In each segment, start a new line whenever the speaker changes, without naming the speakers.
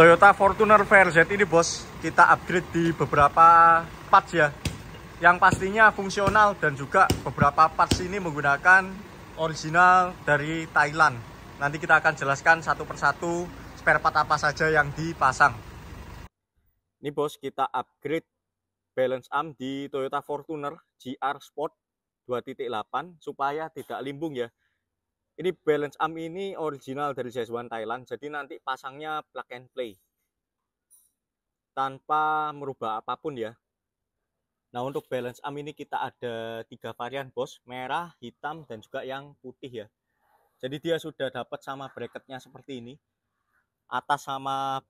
Toyota Fortuner VRZ ini bos kita upgrade di beberapa parts ya yang pastinya fungsional dan juga beberapa parts ini menggunakan original dari Thailand nanti kita akan jelaskan satu persatu spare part apa saja yang dipasang ini bos kita upgrade balance arm di Toyota Fortuner GR Sport 2.8 supaya tidak limbung ya ini balance arm ini original dari Jazwan Thailand, jadi nanti pasangnya plug and play. Tanpa merubah apapun ya. Nah, untuk balance arm ini kita ada tiga varian, Bos, merah, hitam dan juga yang putih ya. Jadi dia sudah dapat sama bracketnya seperti ini. Atas sama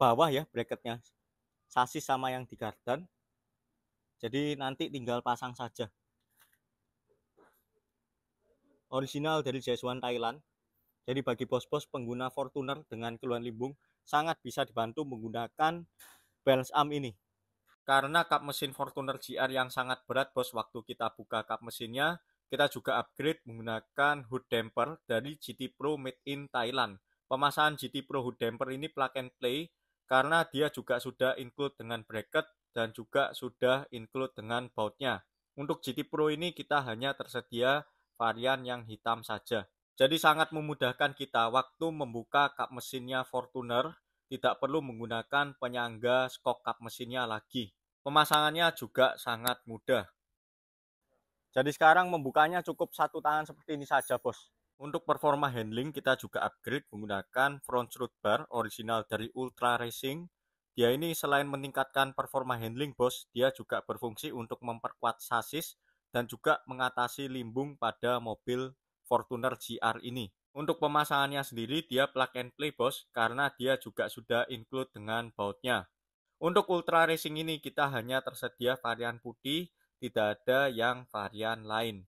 bawah ya bracketnya. Sasis sama yang di garden. Jadi nanti tinggal pasang saja original dari JS1 Thailand. Jadi bagi bos-bos pengguna Fortuner dengan keluhan limbung sangat bisa dibantu menggunakan balance arm ini. Karena kap mesin Fortuner GR yang sangat berat bos waktu kita buka kap mesinnya, kita juga upgrade menggunakan hood damper dari GT Pro made in Thailand. Pemasangan GT Pro hood damper ini plug and play karena dia juga sudah include dengan bracket dan juga sudah include dengan bautnya. Untuk GT Pro ini kita hanya tersedia varian yang hitam saja. Jadi sangat memudahkan kita waktu membuka kap mesinnya Fortuner, tidak perlu menggunakan penyangga skok kap mesinnya lagi. Pemasangannya juga sangat mudah. Jadi sekarang membukanya cukup satu tangan seperti ini saja bos. Untuk performa handling kita juga upgrade menggunakan front root bar original dari Ultra Racing. Dia ini selain meningkatkan performa handling bos, dia juga berfungsi untuk memperkuat sasis dan juga mengatasi limbung pada mobil Fortuner GR ini. Untuk pemasangannya sendiri dia plug and play bos karena dia juga sudah include dengan bautnya. Untuk Ultra Racing ini kita hanya tersedia varian putih, tidak ada yang varian lain.